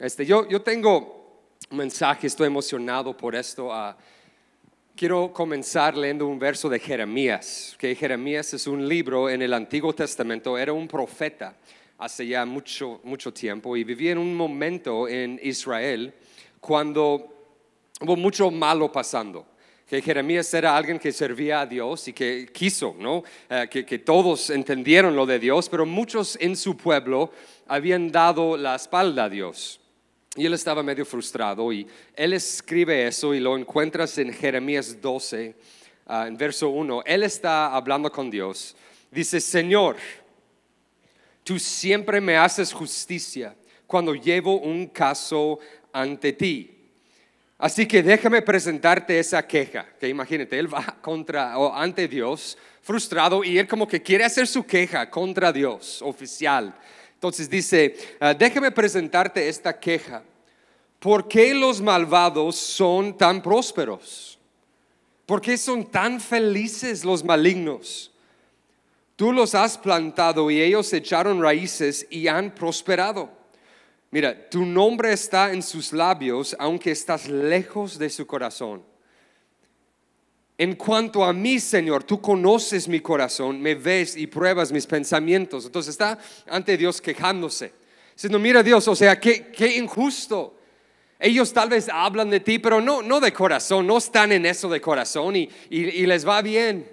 Este, yo, yo tengo un mensaje, estoy emocionado por esto. Ah, quiero comenzar leyendo un verso de Jeremías, que Jeremías es un libro en el Antiguo Testamento, era un profeta hace ya mucho, mucho tiempo y vivía en un momento en Israel cuando hubo mucho malo pasando que Jeremías era alguien que servía a Dios y que quiso, ¿no? Eh, que, que, todos entendieron lo de Dios, pero muchos en su pueblo habían dado la espalda a Dios. Y él estaba medio frustrado y él escribe eso y lo encuentras en Jeremías 12, ah, en verso 1. Él está hablando con Dios. Dice, Señor, tú siempre me haces justicia cuando llevo un caso ante ti. Así que déjame presentarte esa queja, que imagínate, él va contra o ante Dios, frustrado, y él como que quiere hacer su queja contra Dios, oficial. Entonces dice, ah, déjame presentarte esta queja. ¿Por qué los malvados son tan prósperos? ¿Por qué son tan felices los malignos? Tú los has plantado y ellos echaron raíces y han prosperado. Mira, tu nombre está en sus labios, aunque estás lejos de su corazón. En cuanto a mí, Señor, tú conoces mi corazón, me ves y pruebas mis pensamientos. Entonces está ante Dios quejándose, diciendo, mira Dios, o sea, qué, injusto. Ellos tal vez hablan de ti, pero no, no de corazón, no están en eso de corazón y, les va bien.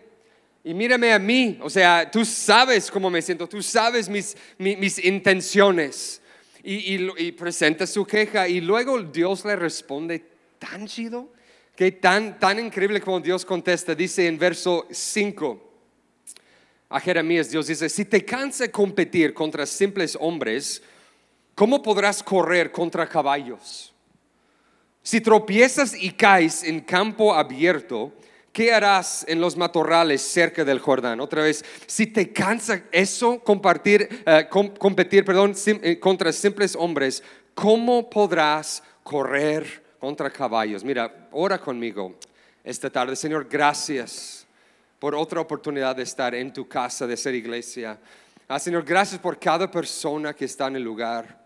Y mírame a mí, o sea, tú sabes cómo me siento, tú sabes mis, mis, intenciones. Y, y, presenta su queja y luego Dios le responde tan chido. Que tan, tan increíble como Dios contesta. Dice en verso 5 a Jeremías, Dios dice, si te cansa competir contra simples hombres, ¿cómo podrás correr contra caballos? Si tropiezas y caes en campo abierto, ¿qué harás en los matorrales cerca del Jordán? Otra vez, si te cansa eso, eh, competir perdón, eh, contra simples hombres, ¿cómo podrás correr contra caballos. Mira, ora conmigo esta tarde. Señor, gracias por otra oportunidad de estar en tu casa, de ser iglesia. Ah, Señor, gracias por cada persona que está en el lugar.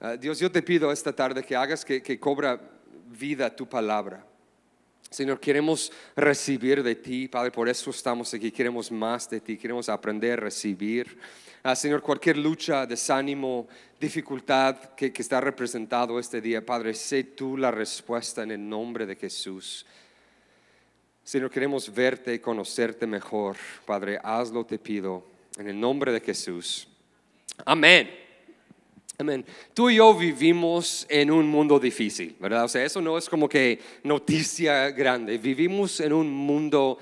Ah, Dios, yo te pido esta tarde que hagas que, que cobra vida tu palabra. Señor, queremos recibir de ti, Padre, por eso estamos aquí, queremos más de ti, queremos aprender a recibir. Ah, Señor, cualquier lucha, desánimo, dificultad que, que está representado este día, Padre, sé tú la respuesta en el nombre de Jesús. Señor, queremos verte y conocerte mejor. Padre, hazlo, te pido, en el nombre de Jesús. Amén. Amén. Tú y yo vivimos en un mundo difícil, ¿verdad? O sea, eso no es como que noticia grande. Vivimos en un mundo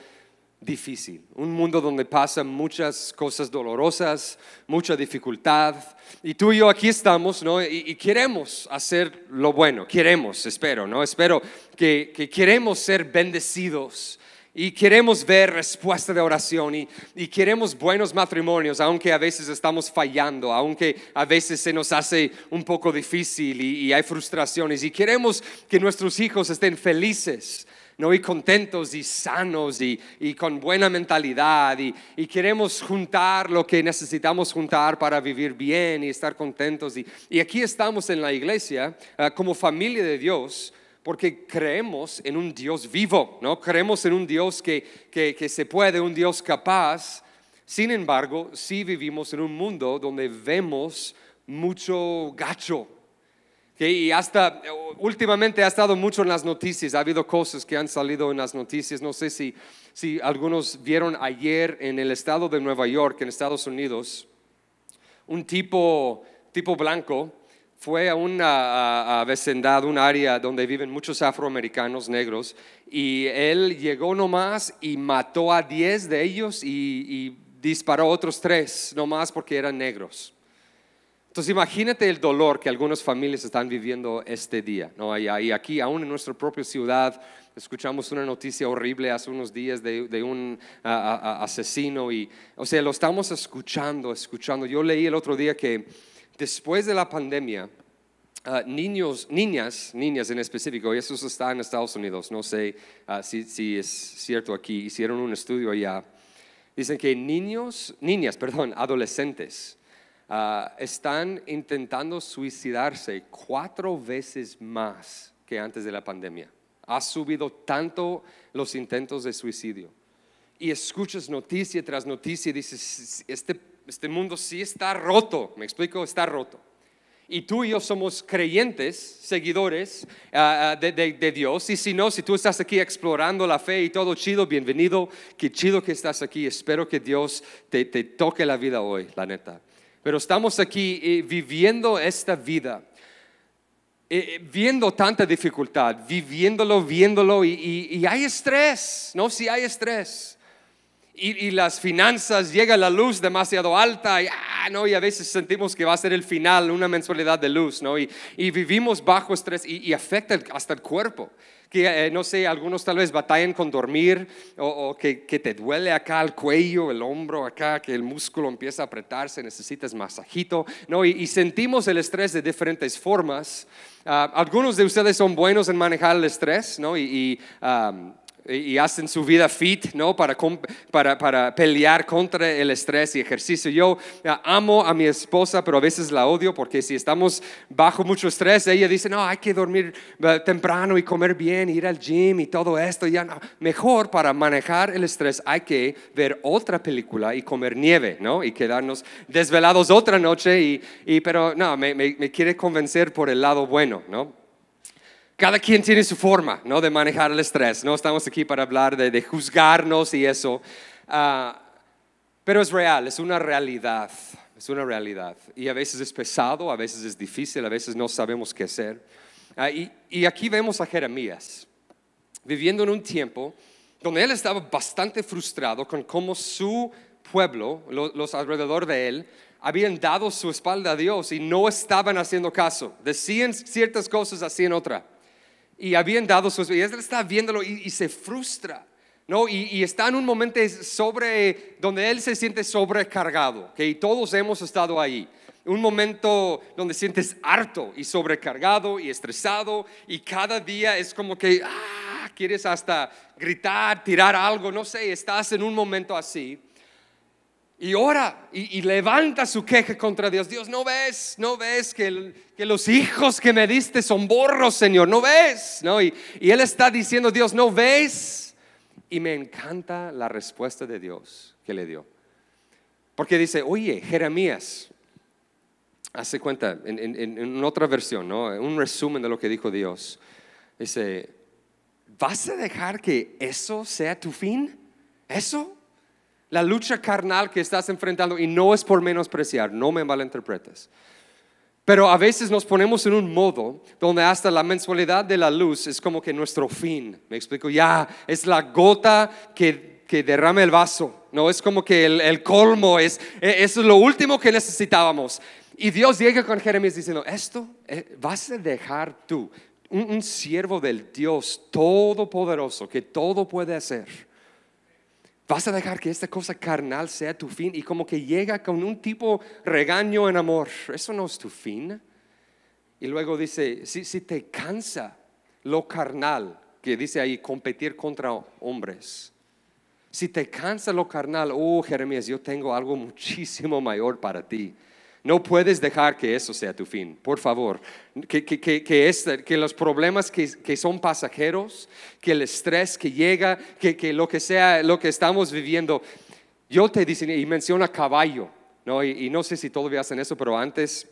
difícil, un mundo donde pasan muchas cosas dolorosas, mucha dificultad. Y tú y yo aquí estamos, ¿no? Y, queremos hacer lo bueno, queremos, espero, ¿no? Espero que queremos ser bendecidos y queremos ver respuesta de oración y, queremos buenos matrimonios, aunque a veces estamos fallando, aunque a veces se nos hace un poco difícil y, hay frustraciones. Y queremos que nuestros hijos estén felices, ¿no? Y contentos y sanos y, con buena mentalidad. Y, queremos juntar lo que necesitamos juntar para vivir bien y estar contentos. Y, aquí estamos en la iglesia ah, como familia de Dios porque creemos en un Dios vivo, ¿no? Creemos en un Dios que, que, se puede, un Dios capaz. Sin embargo, sí vivimos en un mundo donde vemos mucho gacho, y hasta últimamente ha estado mucho en las noticias, ha habido cosas que han salido en las noticias, no sé si, si algunos vieron ayer en el estado de Nueva York, en Estados Unidos, un tipo, tipo blanco fue a una vecindad, un área donde viven muchos afroamericanos negros, y él llegó nomás y mató a 10 de ellos y, disparó a otros tres, nomás porque eran negros. Entonces imagínate el dolor que algunas familias están viviendo este día. ¿no? Y, aquí, aún en nuestra propia ciudad, escuchamos una noticia horrible hace unos días de, un asesino. Y, o sea, lo estamos escuchando, escuchando. Yo leí el otro día que después de la pandemia, ah, niños, niñas, niñas en específico, y eso está en Estados Unidos, no sé ah, si, es cierto aquí, hicieron un estudio allá, dicen que niños, niñas, perdón, adolescentes, ah, están intentando suicidarse cuatro veces más que antes de la pandemia. Ha subido tanto los intentos de suicidio. Y escuchas noticia tras noticia y dices, este este mundo sí está roto, me explico, está roto. Y tú y yo somos creyentes, seguidores ah, ah, de, Dios. Y si no, si tú estás aquí explorando la fe y todo chido, bienvenido, qué chido que estás aquí. Espero que Dios te, toque la vida hoy, la neta. Pero estamos aquí eh, viviendo esta vida. Eh, eh, viendo tanta dificultad, viviéndolo, viéndolo, y, hay estrés, ¿no? Si hay estrés y, las finanzas, llega la luz demasiado alta y, ah, no, y a veces sentimos que va a ser el final, una mensualidad de luz, Y, vivimos bajo estrés y, afecta hasta el cuerpo. Que, eh, no sé, algunos tal vez batallan con dormir o, que, te duele acá el cuello, el hombro acá, que el músculo empieza a apretarse, necesitas masajito, ¿no? Y, sentimos el estrés de diferentes formas. Ah, algunos de ustedes son buenos en manejar el estrés, ¿no? Y y hacen su vida fit, ¿no? Para, para, para, pelear contra el estrés y ejercicio. Yo eh, amo a mi esposa, pero a veces la odio porque si estamos bajo mucho estrés, ella dice, no, hay que dormir eh, temprano y comer bien, ir al gym y todo esto. Ya no. Mejor para manejar el estrés hay que ver otra película y comer nieve, ¿no? Y quedarnos desvelados otra noche, y, y pero no, me, me, me quiere convencer por el lado bueno, ¿no? cada quien tiene su forma ¿no? de manejar el estrés. No estamos aquí para hablar de, juzgarnos y eso. Ah, pero es real, es una realidad. Es una realidad. Y a veces es pesado, a veces es difícil, a veces no sabemos qué hacer. Ah, y, aquí vemos a Jeremías viviendo en un tiempo donde él estaba bastante frustrado con cómo su pueblo, los, los, alrededor de él, habían dado su espalda a Dios y no estaban haciendo caso. Decían ciertas cosas, hacían otra y habían dado sus y Él está viéndolo y, se frustra. ¿No? Y, está en un momento sobre, donde él se siente sobrecargado, que todos hemos estado ahí. Un momento donde sientes harto y sobrecargado y estresado y cada día es como que ah, quieres hasta gritar, tirar algo, no sé, estás en un momento así y ora y, levanta su queja contra Dios. Dios, no ves, no ves que, los hijos que me diste son borros, Señor, no ves. ¿No? Y, él está diciendo, Dios, no ves. Y me encanta la respuesta de Dios que le dio. Porque dice, oye, Jeremías, hace cuenta, en, en otra versión, ¿no? un resumen de lo que dijo Dios. Dice, ¿vas a dejar que eso sea tu fin? ¿Eso? La lucha carnal que estás enfrentando, y no es por menospreciar, no me malinterpretes. Pero a veces nos ponemos en un modo donde hasta la mensualidad de la luz es como que nuestro fin. Me explico, ya es la gota que, derrama el vaso. No es como que el, colmo, es, e, es lo último que necesitábamos. Y Dios llega con Jeremías diciendo, esto eh, vas a dejar tú, un, un siervo del Dios todopoderoso que todo puede hacer Vas a dejar que esta cosa carnal sea tu fin y como que llega con un tipo regaño en amor. Eso no es tu fin. Y luego dice, si, si te cansa lo carnal, que dice ahí competir contra hombres, si te cansa lo carnal, oh Jeremías, yo tengo algo muchísimo mayor para ti. No puedes dejar que eso sea tu fin, por favor. Que, los problemas que, son pasajeros, que el estrés que llega, que, lo que sea, lo que estamos viviendo. Yo te dice, y menciona caballo, ¿no? Y, no sé si todavía hacen eso, pero antes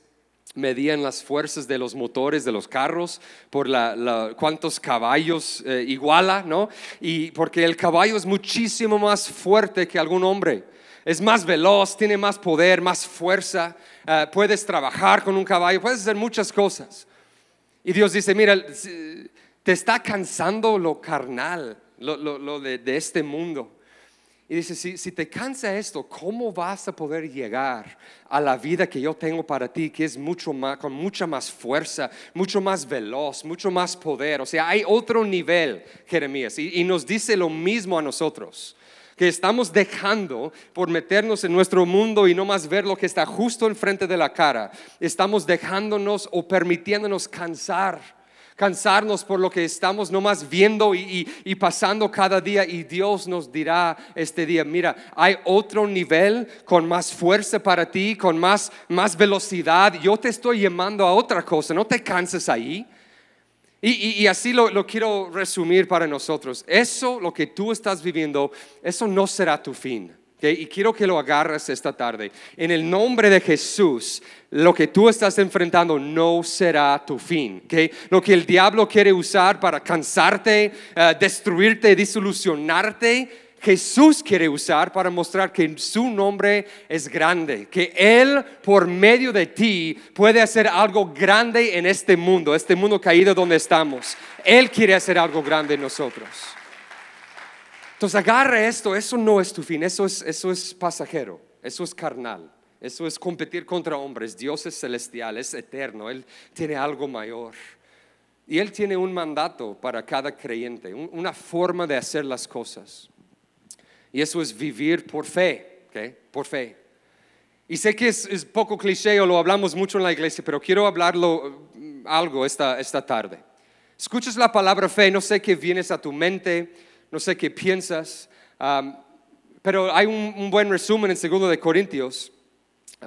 medían las fuerzas de los motores de los carros por la, cuántos caballos eh, iguala, ¿no? Y porque el caballo es muchísimo más fuerte que algún hombre es más veloz, tiene más poder, más fuerza, eh, puedes trabajar con un caballo, puedes hacer muchas cosas. Y Dios dice, mira, te está cansando lo carnal, lo, de, este mundo. Y dice, si, te cansa esto, ¿cómo vas a poder llegar a la vida que yo tengo para ti, que es mucho más, con mucha más fuerza, mucho más veloz, mucho más poder? O sea, hay otro nivel, Jeremías, y nos dice lo mismo a nosotros que estamos dejando por meternos en nuestro mundo y no más ver lo que está justo enfrente de la cara. Estamos dejándonos o permitiéndonos cansar cansarnos por lo que estamos no más viendo y, pasando cada día y Dios nos dirá este día, mira, hay otro nivel con más fuerza para ti, con más, más velocidad, yo te estoy llamando a otra cosa, no te canses ahí. Y, así lo, quiero resumir para nosotros. Eso, lo que tú estás viviendo, eso no será tu fin. Y quiero que lo agarres esta tarde. En el nombre de Jesús, lo que tú estás enfrentando no será tu fin. Lo que el diablo quiere usar para cansarte, eh, destruirte, disolucionarte Jesús quiere usar para mostrar que su nombre es grande, que Él por medio de ti puede hacer algo grande en este mundo, este mundo caído donde estamos. Él quiere hacer algo grande en nosotros. Entonces agarra esto, eso no es tu fin, eso es, pasajero, eso es carnal, eso es competir contra hombres, Dios es celestial, es eterno, Él tiene algo mayor. Y Él tiene un mandato para cada creyente, una forma de hacer las cosas. Y eso es vivir por fe, ¿okay? por fe. Y sé que es, poco cliché o lo hablamos mucho en la iglesia, pero quiero hablarlo mm, algo esta, esta tarde. Escuchas la palabra fe, no sé qué vienes a tu mente, no sé qué piensas, pero hay un, buen resumen en 2 de Corintios.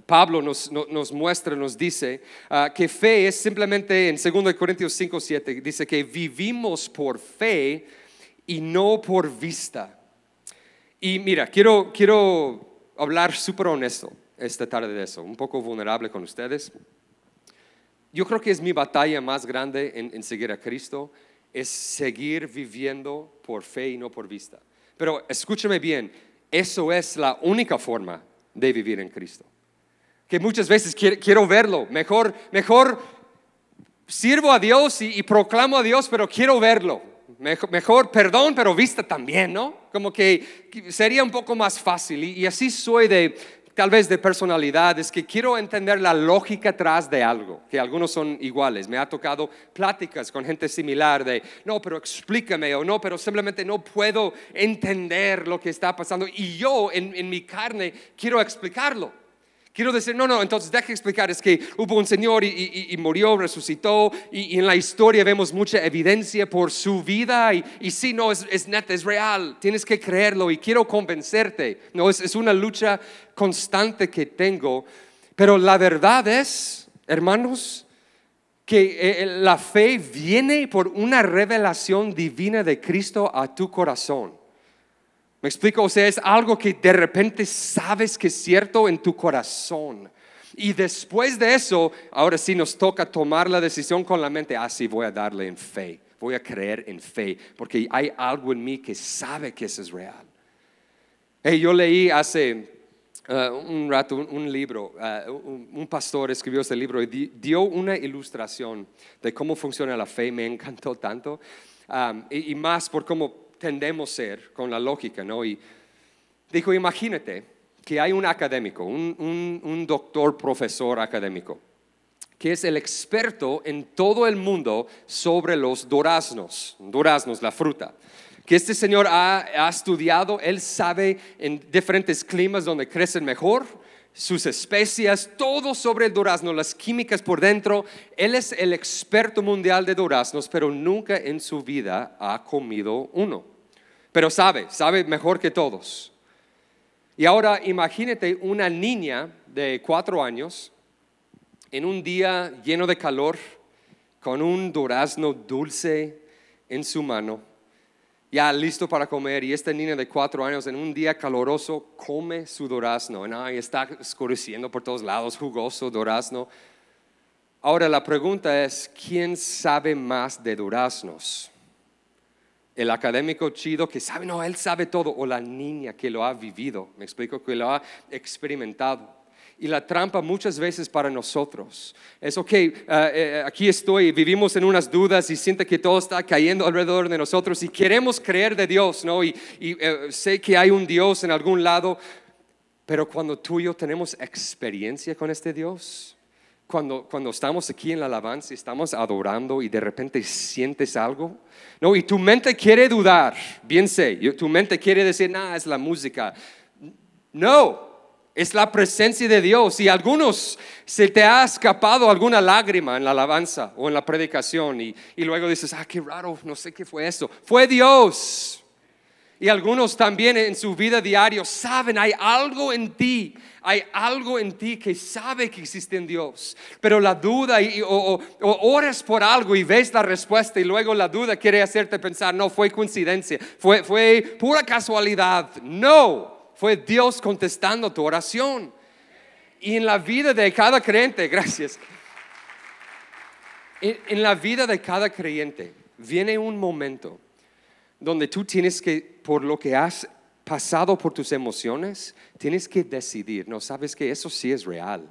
Pablo nos, nos muestra, nos dice ah, que fe es simplemente en 2 Corintios 5, 7, dice que vivimos por fe y no por vista. Y mira, quiero, hablar súper honesto esta tarde de eso, un poco vulnerable con ustedes. Yo creo que es mi batalla más grande en, seguir a Cristo, es seguir viviendo por fe y no por vista. Pero escúchame bien, eso es la única forma de vivir en Cristo. Que muchas veces quiero, verlo, mejor, mejor sirvo a Dios y proclamo a Dios, pero quiero verlo mejor, perdón, pero vista también, ¿no? Como que sería un poco más fácil. Y, así soy de, tal vez de personalidad, es que quiero entender la lógica atrás de algo, que algunos son iguales. Me ha tocado pláticas con gente similar de, no, pero explícame o no, pero simplemente no puedo entender lo que está pasando. Y yo en mi carne quiero explicarlo. Quiero decir, no, no, entonces déjame explicar, es que hubo un Señor y, murió, resucitó, y, en la historia vemos mucha evidencia por su vida, y, si sí, no, es, neta, es real, tienes que creerlo y quiero convencerte. No, es una lucha constante que tengo, pero la verdad es, hermanos, que eh, eh, la fe viene por una revelación divina de Cristo a tu corazón. Me explico, o sea, es algo que de repente sabes que es cierto en tu corazón. Y después de eso, ahora sí nos toca tomar la decisión con la mente, así ah, voy a darle en fe, voy a creer en fe, porque hay algo en mí que sabe que eso es real. yo leí hace uh, un rato un, libro, uh, un, pastor escribió ese libro y dio una ilustración de cómo funciona la fe, me encantó tanto, um, y más por cómo tendemos ser con la lógica, ¿no? Y dijo, imagínate que hay un académico, un, doctor profesor académico, que es el experto en todo el mundo sobre los duraznos, duraznos, la fruta que este señor ha, ha, estudiado, él sabe en diferentes climas donde crecen mejor, sus especias, todo sobre el durazno, las químicas por dentro. Él es el experto mundial de duraznos, pero nunca en su vida ha comido uno. Pero sabe, sabe mejor que todos. Y ahora imagínate una niña de cuatro años en un día lleno de calor, con un durazno dulce en su mano ya listo para comer y esta niña de cuatro años en un día caloroso come su durazno y está escureciendo por todos lados, jugoso durazno. Ahora la pregunta es, ¿quién sabe más de duraznos? el académico chido que sabe, no, él sabe todo, o la niña que lo ha vivido, me explico, que lo ha experimentado. Y la trampa muchas veces para nosotros es, ok, eh, eh, aquí estoy, vivimos en unas dudas y siente que todo está cayendo alrededor de nosotros y queremos creer de Dios, ¿no? Y, eh, sé que hay un Dios en algún lado, pero cuando tú y yo tenemos experiencia con este Dios, cuando, cuando, estamos aquí en la alabanza, y estamos adorando y de repente sientes algo, no, y tu mente quiere dudar, bien sé, tu mente quiere decir, nada, es la música. No, es la presencia de Dios. Y algunos se te ha escapado alguna lágrima en la alabanza o en la predicación y, luego dices, ah, qué raro, no sé qué fue eso. Fue Dios. Y algunos también en su vida diaria saben, hay algo en ti, hay algo en ti que sabe que existe en Dios. Pero la duda, y, o, oras por algo y ves la respuesta y luego la duda quiere hacerte pensar, no, fue coincidencia, fue, fue pura casualidad. No, fue Dios contestando tu oración. Y en la vida de cada creyente, gracias. En, en la vida de cada creyente viene un momento donde tú tienes que, por lo que has pasado por tus emociones, tienes que decidir, no sabes que eso sí es real.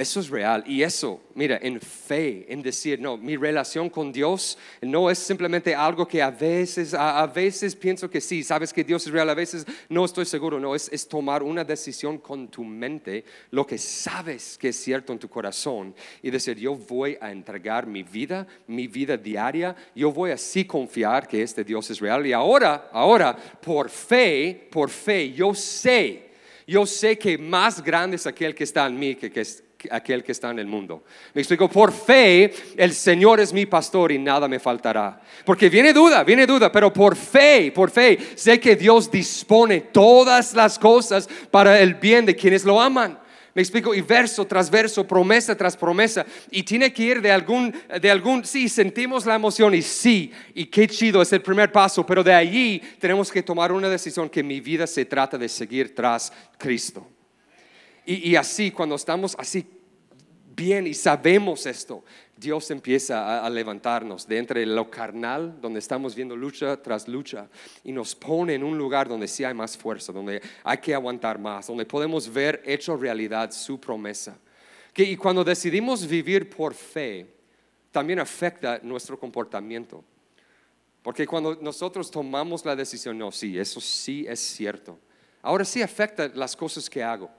Eso es real. Y eso, mira, en fe, en decir, no, mi relación con Dios no es simplemente algo que a veces, a, veces pienso que sí, sabes que Dios es real, a veces no estoy seguro, no, es, tomar una decisión con tu mente, lo que sabes que es cierto en tu corazón, y decir, yo voy a entregar mi vida, mi vida diaria, yo voy a sí confiar que este Dios es real. Y ahora, ahora, por fe, por fe, yo sé. Yo sé que más grande es aquel que está en mí que, es, aquel que está en el mundo. Me explico, por fe, el Señor es mi pastor y nada me faltará. Porque viene duda, viene duda, pero por fe, por fe, sé que Dios dispone todas las cosas para el bien de quienes lo aman. Me explico, y verso tras verso, promesa tras promesa, y tiene que ir de algún, de algún, sí, sentimos la emoción y sí, y qué chido, es el primer paso, pero de allí tenemos que tomar una decisión que mi vida se trata de seguir tras Cristo. Y, así, cuando estamos así bien y sabemos esto, Dios empieza a, levantarnos de entre lo carnal, donde estamos viendo lucha tras lucha, y nos pone en un lugar donde sí hay más fuerza, donde hay que aguantar más, donde podemos ver hecho realidad su promesa. y cuando decidimos vivir por fe, también afecta nuestro comportamiento. Porque cuando nosotros tomamos la decisión, no, sí, eso sí es cierto. Ahora sí afecta las cosas que hago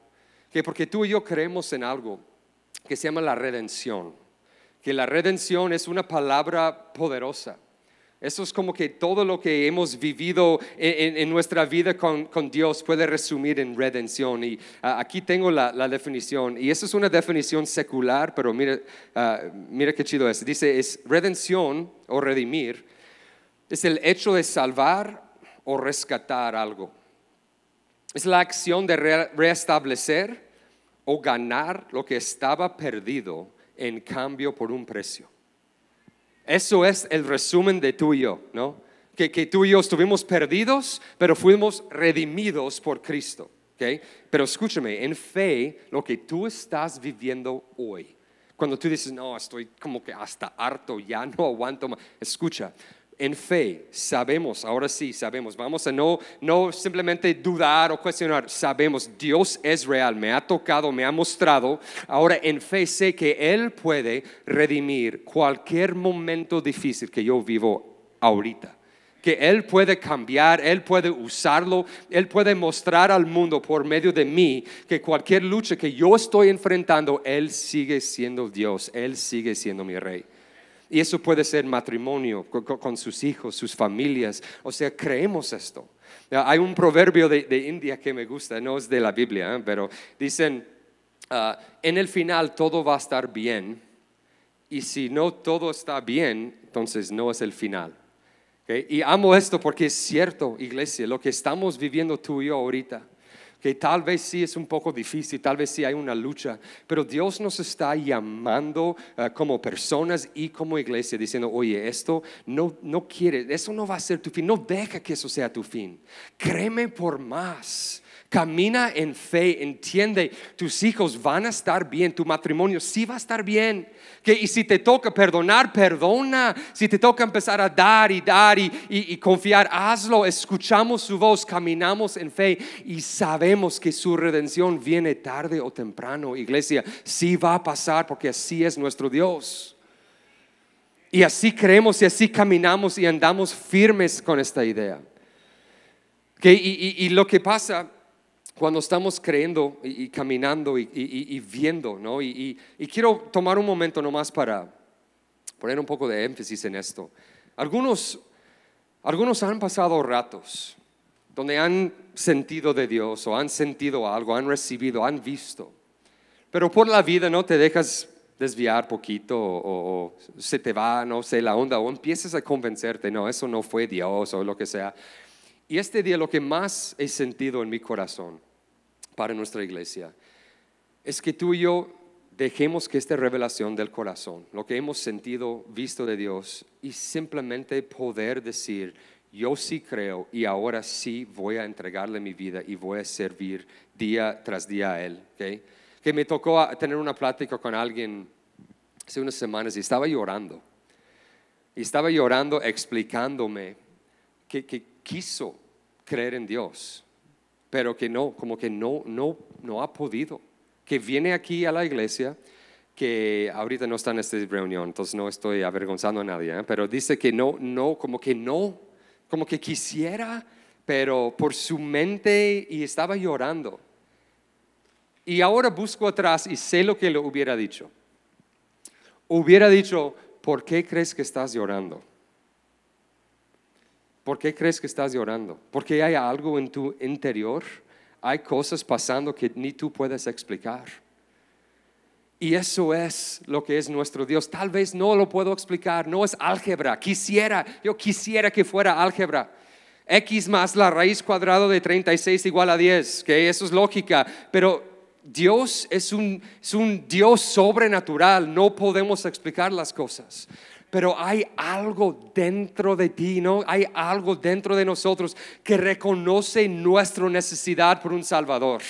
que porque tú y yo creemos en algo que se llama la redención, que la redención es una palabra poderosa. Eso es como que todo lo que hemos vivido en, nuestra vida con, Dios puede resumir en redención. Y ah, aquí tengo la, definición. Y eso es una definición secular, pero mira, ah, mira qué chido es. Dice, es redención o redimir. Es el hecho de salvar o rescatar algo. Es la acción de restablecer o ganar lo que estaba perdido en cambio por un precio. Eso es el resumen de tú y yo, ¿no? Que, que tú y yo estuvimos perdidos, pero fuimos redimidos por Cristo. ¿okay? Pero escúchame, en fe, lo que tú estás viviendo hoy, cuando tú dices, no, estoy como que hasta harto, ya no aguanto más, escucha, en fe, sabemos, ahora sí, sabemos, vamos a no, no simplemente dudar o cuestionar, sabemos, Dios es real, me ha tocado, me ha mostrado, ahora en fe sé que Él puede redimir cualquier momento difícil que yo vivo ahorita que Él puede cambiar, Él puede usarlo, Él puede mostrar al mundo por medio de mí que cualquier lucha que yo estoy enfrentando, Él sigue siendo Dios, Él sigue siendo mi rey. Y eso puede ser matrimonio con, sus hijos, sus familias. O sea, creemos esto. Ah, hay un proverbio de, India que me gusta, no es de la Biblia, ¿eh? pero dicen, ah, en el final todo va a estar bien. Y si no todo está bien, entonces no es el final. Y amo esto porque es cierto, iglesia, lo que estamos viviendo tú y yo ahorita que tal vez sí es un poco difícil, tal vez sí hay una lucha, pero Dios nos está llamando eh, como personas y como iglesia, diciendo, oye, esto no, no quiere, eso no va a ser tu fin, no deja que eso sea tu fin, créeme por más. Camina en fe, entiende, tus hijos van a estar bien, tu matrimonio sí va a estar bien. Que, y si te toca perdonar, perdona. Si te toca empezar a dar y dar y, confiar, hazlo. Escuchamos su voz, caminamos en fe y sabemos que su redención viene tarde o temprano. Iglesia, sí va a pasar porque así es nuestro Dios. Y así creemos y así caminamos y andamos firmes con esta idea. y, lo que pasa cuando estamos creyendo y, caminando y, viendo, ¿no? Y, quiero tomar un momento nomás para poner un poco de énfasis en esto. Algunos, algunos han pasado ratos donde han sentido de Dios o han sentido algo, han recibido, han visto, pero por la vida no te dejas desviar poquito o, o se te va, no sé, la onda o empiezas a convencerte, no, eso no fue Dios o lo que sea. Y este día lo que más he sentido en mi corazón para nuestra iglesia es que tú y yo dejemos que esta revelación del corazón, lo que hemos sentido, visto de Dios, y simplemente poder decir, yo sí creo y ahora sí voy a entregarle mi vida y voy a servir día tras día a Él. Que me tocó tener una plática con alguien hace unas semanas y estaba llorando. Y estaba llorando explicándome que quiso creer en Dios, pero que no, como que no, no, no ha podido, que viene aquí a la iglesia, que ahorita no está en esta reunión, entonces no estoy avergonzando a nadie, ¿eh? pero dice que no, no, como que no, como que quisiera, pero por su mente y estaba llorando. Y ahora busco atrás y sé lo que le hubiera dicho. Hubiera dicho, ¿por qué crees que estás llorando? ¿Por qué crees que estás llorando? Porque hay algo en tu interior, hay cosas pasando que ni tú puedes explicar. Y eso es lo que es nuestro Dios. Tal vez no lo puedo explicar, no es álgebra. Quisiera, yo quisiera que fuera álgebra. X más la raíz cuadrada de 36 igual a 10, que eso es lógica, pero Dios es un, es un Dios sobrenatural, no podemos explicar las cosas pero hay algo dentro de ti, ¿no? Hay algo dentro de nosotros que reconoce nuestra necesidad por un Salvador.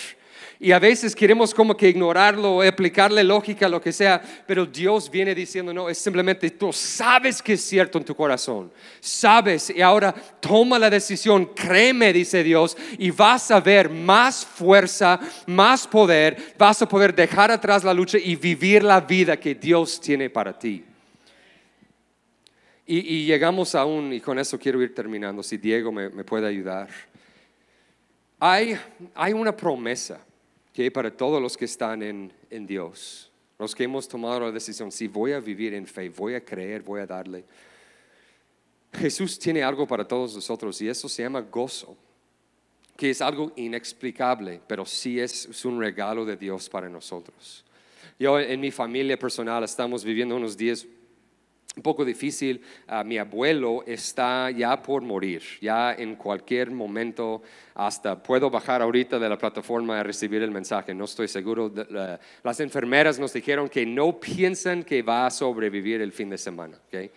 Y a veces queremos como que ignorarlo, o aplicarle lógica, lo que sea, pero Dios viene diciendo, no, es simplemente tú sabes que es cierto en tu corazón, sabes, y ahora toma la decisión, créeme, dice Dios, y vas a ver más fuerza, más poder, vas a poder dejar atrás la lucha y vivir la vida que Dios tiene para ti. Y, llegamos a un, y con eso quiero ir terminando, si Diego me, puede ayudar. Hay, hay una promesa que hay para todos los que están en, en Dios, los que hemos tomado la decisión, si voy a vivir en fe, voy a creer, voy a darle. Jesús tiene algo para todos nosotros y eso se llama gozo, que es algo inexplicable, pero sí es, un regalo de Dios para nosotros. Yo en mi familia personal estamos viviendo unos días un poco difícil. Ah, mi abuelo está ya por morir, ya en cualquier momento, hasta puedo bajar ahorita de la plataforma a recibir el mensaje, no estoy seguro. las enfermeras nos dijeron que no piensan que va a sobrevivir el fin de semana. ¿okay?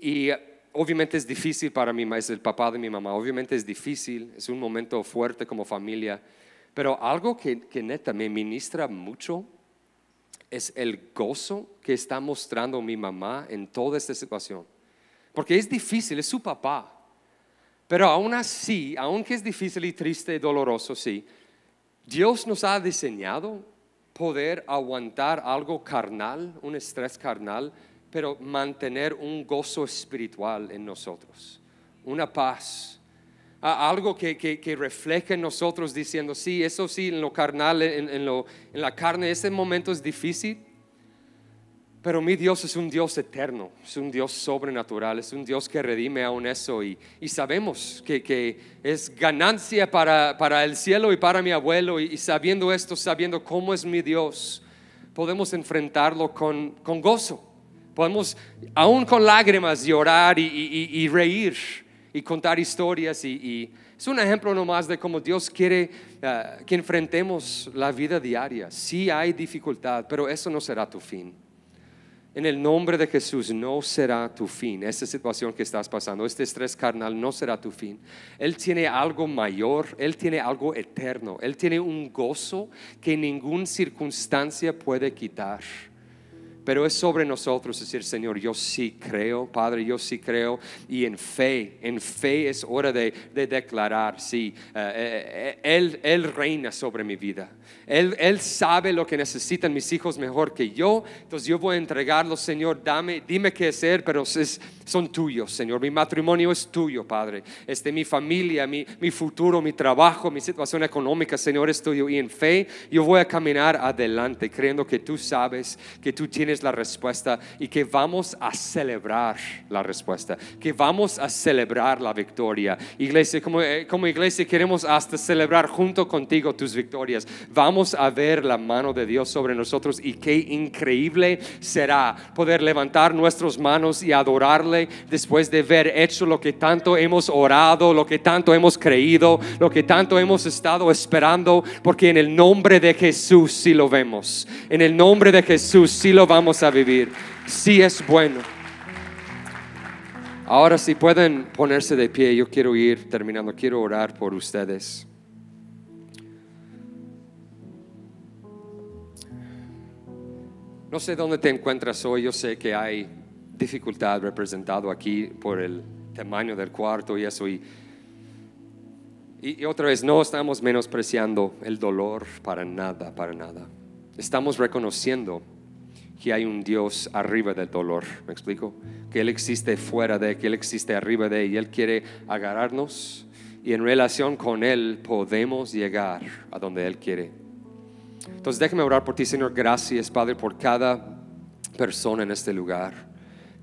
Y obviamente es difícil para mí, es el papá de mi mamá, obviamente es difícil, es un momento fuerte como familia, pero algo que, que neta me ministra mucho es el gozo que está mostrando mi mamá en toda esta situación. Porque es difícil, es su papá. Pero aún así, aunque es difícil y triste y doloroso, sí, Dios nos ha diseñado poder aguantar algo carnal, un estrés carnal, pero mantener un gozo espiritual en nosotros, una paz a algo que, que, refleja en nosotros diciendo, sí, eso sí, en lo carnal, en, en, lo, en la carne, ese momento es difícil, pero mi Dios es un Dios eterno, es un Dios sobrenatural, es un Dios que redime aún eso y, y sabemos que, que, es ganancia para, para, el cielo y para mi abuelo y, sabiendo esto, sabiendo cómo es mi Dios, podemos enfrentarlo con, con gozo, podemos aún con lágrimas llorar y reír y contar historias y, es un ejemplo nomás de cómo Dios quiere eh, que enfrentemos la vida diaria. Sí hay dificultad, pero eso no será tu fin. En el nombre de Jesús no será tu fin. Esta situación que estás pasando, este estrés carnal no será tu fin. Él tiene algo mayor, Él tiene algo eterno, Él tiene un gozo que ninguna circunstancia puede quitar pero es sobre nosotros decir, Señor, yo sí creo, Padre, yo sí creo, y en fe, en fe es hora de, de declarar, sí, eh, eh, eh, él, él, reina sobre mi vida, él, él sabe lo que necesitan mis hijos mejor que yo, entonces yo voy a entregarlo, Señor, dame, dime qué hacer, pero son tuyos, Señor, mi matrimonio es tuyo, Padre, este, mi familia, mi, mi futuro, mi trabajo, mi situación económica, Señor, es tuyo, y en fe yo voy a caminar adelante, creyendo que tú sabes, que tú tienes la respuesta y que vamos a celebrar la respuesta, que vamos a celebrar la victoria. Iglesia, como, eh, como iglesia queremos hasta celebrar junto contigo tus victorias. Vamos a ver la mano de Dios sobre nosotros y qué increíble será poder levantar nuestras manos y adorarle después de ver hecho lo que tanto hemos orado, lo que tanto hemos creído, lo que tanto hemos estado esperando, porque en el nombre de Jesús si lo vemos, en el nombre de Jesús si lo vamos a vivir. Sí es bueno. Ahora si pueden ponerse de pie, yo quiero ir terminando, quiero orar por ustedes. No sé dónde te encuentras hoy, yo sé que hay dificultad representado aquí por el tamaño del cuarto y eso. Y, y, otra vez, no estamos menospreciando el dolor para nada, para nada. Estamos reconociendo que hay un Dios arriba del dolor, ¿me explico? Que Él existe fuera de, que Él existe arriba de, y Él quiere agarrarnos y en relación con Él podemos llegar a donde Él quiere. Entonces déjeme orar por ti, Señor. Gracias, Padre, por cada persona en este lugar.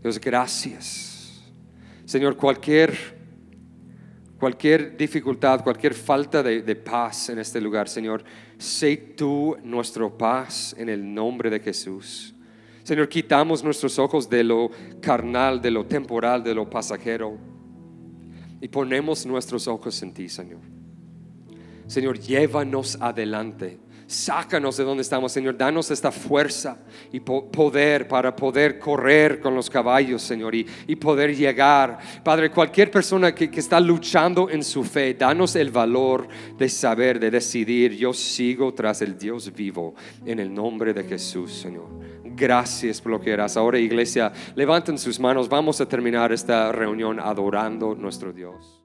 Dios, gracias. Señor, cualquier, cualquier dificultad, cualquier falta de paz en este lugar, Señor, sé tú nuestro paz en el nombre de Jesús. Señor, quitamos nuestros ojos de lo carnal, de lo temporal, de lo pasajero. Y ponemos nuestros ojos en ti, Señor. Señor, llévanos adelante Sácanos de donde estamos, Señor. Danos esta fuerza y poder para poder correr con los caballos, Señor, y, poder llegar. Padre, cualquier persona que, está luchando en su fe, danos el valor de saber, de decidir, yo sigo tras el Dios vivo, en el nombre de Jesús, Señor. Gracias por lo que eras. Ahora, iglesia, levanten sus manos. Vamos a terminar esta reunión adorando nuestro Dios.